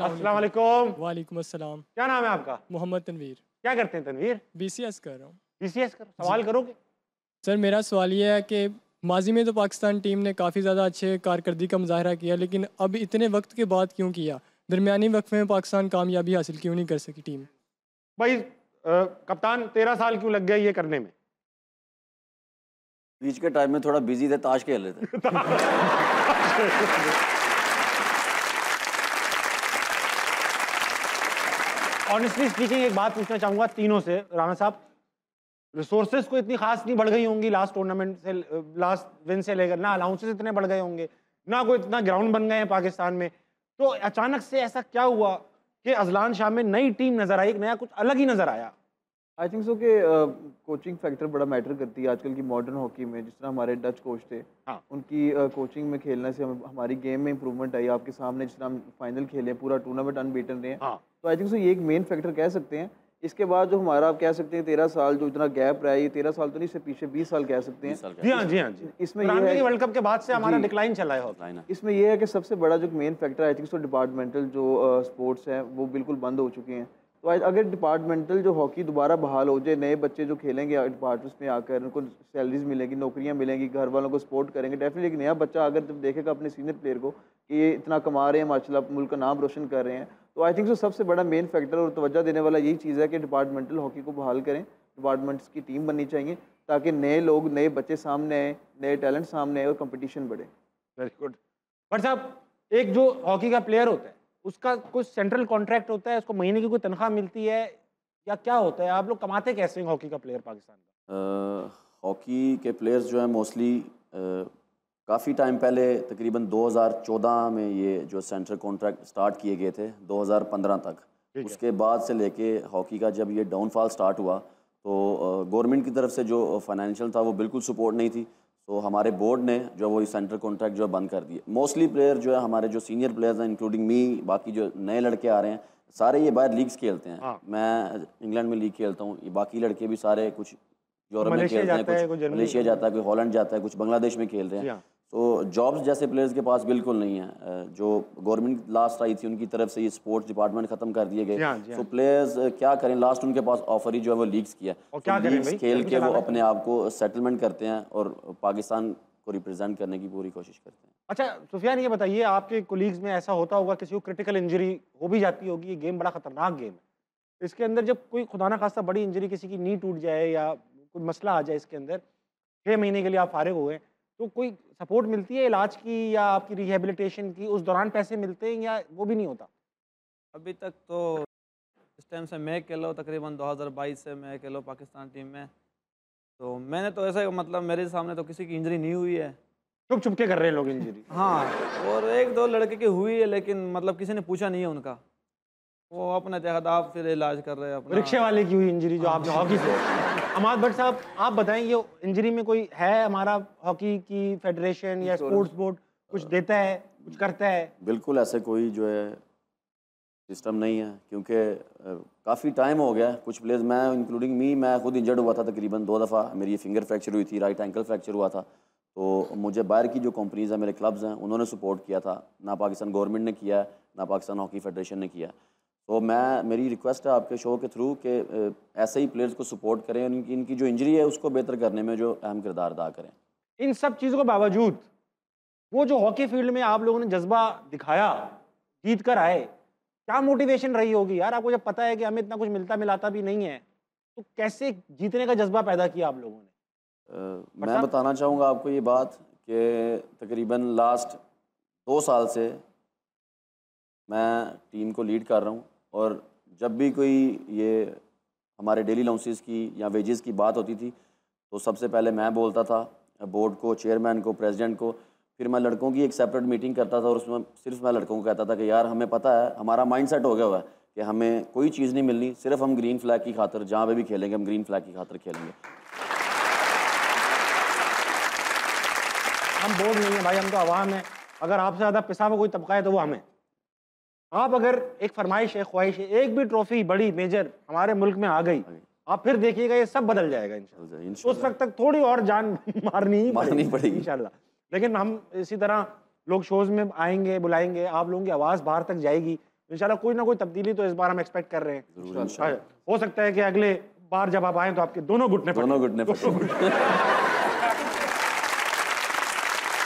वालेकुम अस्सलाम क्या नाम है आपका मोहम्मद तनवीर क्या करते हैं तनवीर बीसीएस कर रहा हूँ बीसीएस कर सवाल करोगे सर मेरा सवाल ये है कि माजी में तो पाकिस्तान टीम ने काफ़ी ज़्यादा अच्छे कारकर्दगी का मुजाहरा किया लेकिन अब इतने वक्त के बाद क्यों किया दरमियानी वक्त में पाकिस्तान कामयाबी हासिल क्यों नहीं कर सकी टीम भाई कप्तान तेरह साल क्यों लग गया ये करने में बीच के टाइम में थोड़ा बिजी थे ताश खेल रहे थे ऑनेस्टली स्पीकिंग एक बात पूछना चाहूंगा तीनों से राणा साहब रिसोर्सेज को इतनी खास नहीं बढ़ गई होंगी लास्ट टूर्नामेंट से लास्ट विन से लेकर ना अलाउंसेज इतने बढ़ गए होंगे ना कोई इतना ग्राउंड बन गए हैं पाकिस्तान में तो अचानक से ऐसा क्या हुआ कि अजलान शाह में नई टीम नज़र आई एक नया कुछ अलग ही नज़र आया आई थिंक सो के कोचिंग फैक्टर बड़ा मैटर करती है आजकल की मॉडर्न हॉकी में जिस तरह हमारे डच कोच थे हाँ. उनकी कोचिंग uh, में खेलने से हमारी गेम में इंप्रूवमेंट आई आपके सामने जिस तरह हम फाइनल खेले पूरा टूर्नामेंट अनबीटन रहे हैं हाँ. तो आई थिंक सो ये एक मेन फैक्टर कह सकते हैं इसके बाद जो हमारा आप कह सकते हैं तेरह साल जो इतना गैप रहा है ये तेरह साल तो नहीं इससे पीछे बीस साल कह सकते हैं जी हाँ जी हाँ जी इसमें है वर्ल्ड कप के बाद से हमारा डिक्लाइन चला है इसमें यह है कि सबसे बड़ा जो main factor I think so departmental जो स्पोर्ट्स हैं वो बिल्कुल बंद हो चुके हैं तो अगर डिपार्टमेंटल जो हॉकी दोबारा बहाल हो जाए नए बच्चे जो खेलेंगे डिपार्टमेंट्स में आकर उनको सैलरीज मिलेंगी नौकरियां मिलेंगी घर वालों को सपोर्ट करेंगे डेफिनेटली एक नया बच्चा अगर जब देखेगा अपने सीनियर प्लेयर को कि ये इतना कमा रहे हैं माशा मुल्क का नाम रोशन कर रहे हैं तो आई थिंक जो सबसे बड़ा मेन फैक्टर और तोज्जा देने वाला यही चीज़ है कि डिपार्टमेंटल हॉकी को बहाल करें डिपार्टमेंट्स की टीम बननी चाहिए ताकि नए लोग नए बच्चे सामने आए नए टैलेंट सामने आए और कंपटीशन बढ़े वेरी गुड बट साहब एक जो हॉकी का प्लेयर होता है उसका कुछ सेंट्रल कॉन्ट्रैक्ट होता है उसको महीने की कोई तनख्वाह मिलती है या क्या होता है आप लोग कमाते कैसे हैं हॉकी का प्लेयर पाकिस्तान का हॉकी के प्लेयर्स जो है मोस्टली काफ़ी टाइम पहले तकरीबन 2014 में ये जो सेंट्रल कॉन्ट्रैक्ट स्टार्ट किए गए थे 2015 तक उसके बाद से लेके हॉकी का जब ये डाउनफॉल स्टार्ट हुआ तो गवर्नमेंट की तरफ से जो फाइनेंशियल था वो बिल्कुल सपोर्ट नहीं थी तो हमारे बोर्ड ने जो वो सेंटर कॉन्ट्रैक्ट जो है बंद कर दिए मोस्टली प्लेयर जो है हमारे जो सीनियर प्लेयर्स हैं इंक्लूडिंग मी बाकी जो नए लड़के आ रहे हैं सारे ये बाहर लीग्स खेलते हैं हाँ। मैं इंग्लैंड में लीग खेलता हूँ बाकी लड़के भी सारे कुछ यूरोप में खेलते हैं कुछ मलेशिया जाता है कोई हॉलैंड जाता है कुछ बांग्लादेश में खेल रहे हैं तो जॉब्स जैसे प्लेयर्स के पास बिल्कुल नहीं है जो गवर्नमेंट लास्ट आई थी उनकी तरफ से ये स्पोर्ट्स डिपार्टमेंट खत्म कर दिए गए तो प्लेयर्स हाँ, हाँ। क्या करें लास्ट उनके पास ऑफर ही जो है वो लीग्स किया और क्या तो लीग्स खेल के वो अपने आप को सेटलमेंट करते हैं और पाकिस्तान को रिप्रेजेंट करने की पूरी कोशिश करते हैं अच्छा सुफियान ये बताइए आपके कोलीग्स में ऐसा होता होगा किसी को क्रिटिकल इंजरी हो भी जाती होगी ये गेम बड़ा खतरनाक गेम है इसके अंदर जब कोई खुदा ना खास्ता बड़ी इंजरी किसी की नी टूट जाए या कोई मसला आ जाए इसके अंदर छः महीने के लिए आप फारिग हुए हैं तो कोई सपोर्ट मिलती है इलाज की या आपकी रिहेबिलिटेशन की उस दौरान पैसे मिलते हैं या वो भी नहीं होता अभी तक तो इस टाइम से मैं खेलो तकरीबन 2022 से मैं खेलो पाकिस्तान टीम में तो मैंने तो ऐसा मतलब मेरे सामने तो किसी की इंजरी नहीं हुई है चुप चुप के कर रहे हैं लोग इंजरी हाँ और एक दो लड़के की हुई है लेकिन मतलब किसी ने पूछा नहीं है उनका वो अपना चाहता आप फिर इलाज कर रहे हैं रिक्शे वाले की हुई इंजरी जो आपने हॉकी से अमाद भट्ट साहब आप बताएं ये इंजरी में कोई है हमारा हॉकी की फेडरेशन या स्पोर्ट्स बोर्ड कुछ देता है कुछ करता है बिल्कुल ऐसे कोई जो है सिस्टम नहीं है क्योंकि काफ़ी टाइम हो गया कुछ प्लेयर्स मैं इंक्लूडिंग मी मैं खुद इंजर्ड हुआ था तकरीबन दो दफ़ा मेरी फिंगर फ्रैक्चर हुई थी राइट एंकल फ्रैक्चर हुआ था तो मुझे बाहर की जो कंपनीज़ हैं मेरे क्लब्स हैं उन्होंने सपोर्ट किया था ना पाकिस्तान गवर्नमेंट ने किया ना पाकिस्तान हॉकी फेडरेशन ने किया है तो मैं मेरी रिक्वेस्ट है आपके शो के थ्रू कि ऐसे ही प्लेयर्स को सपोर्ट करें इनकी इनकी जो इंजरी है उसको बेहतर करने में जो अहम किरदार अदा करें इन सब चीज़ों के बावजूद वो जो हॉकी फील्ड में आप लोगों ने जज्बा दिखाया जीत कर आए क्या मोटिवेशन रही होगी यार आपको जब पता है कि हमें इतना कुछ मिलता मिलाता भी नहीं है तो कैसे जीतने का जज्बा पैदा किया आप लोगों ने मैं बताना चाहूँगा आपको ये बात कि तकरीबन लास्ट दो साल से मैं टीम को लीड कर रहा हूँ और जब भी कोई ये हमारे डेली लाउंसेस की या वेजेस की बात होती थी तो सबसे पहले मैं बोलता था बोर्ड को चेयरमैन को प्रेसिडेंट को फिर मैं लड़कों की एक सेपरेट मीटिंग करता था और उसमें सिर्फ मैं लड़कों को कहता था कि यार हमें पता है हमारा माइंड सेट हो गया हुआ है कि हमें कोई चीज़ नहीं मिलनी सिर्फ हम ग्रीन फ्लैग की खातर जहाँ पर भी खेलेंगे हम ग्रीन फ्लैग की खातर खेलेंगे हम बोर्ड नहीं है भाई हम तो आवाम है अगर आपसे ज़्यादा पिसा हुआ कोई तबका है तो वो हमें आप अगर एक फरमाइश है ख्वाहिश है एक भी ट्रॉफी बड़ी मेजर हमारे मुल्क में आ गई हाँ आप फिर देखिएगा ये सब बदल जाएगा इंशाल्लाह तो उस वक्त तक थोड़ी और जान मारनी ही मारनी पड़ेगी इंशाल्लाह लेकिन हम इसी तरह लोग शोज में आएंगे बुलाएंगे आप लोगों की आवाज़ बाहर तक जाएगी इंशाल्लाह कोई ना कोई तब्दीली तो इस बार हम एक्सपेक्ट कर रहे हैं हो सकता है कि अगले बार जब आप आए तो आपके दोनों घुटने दोनों घुटने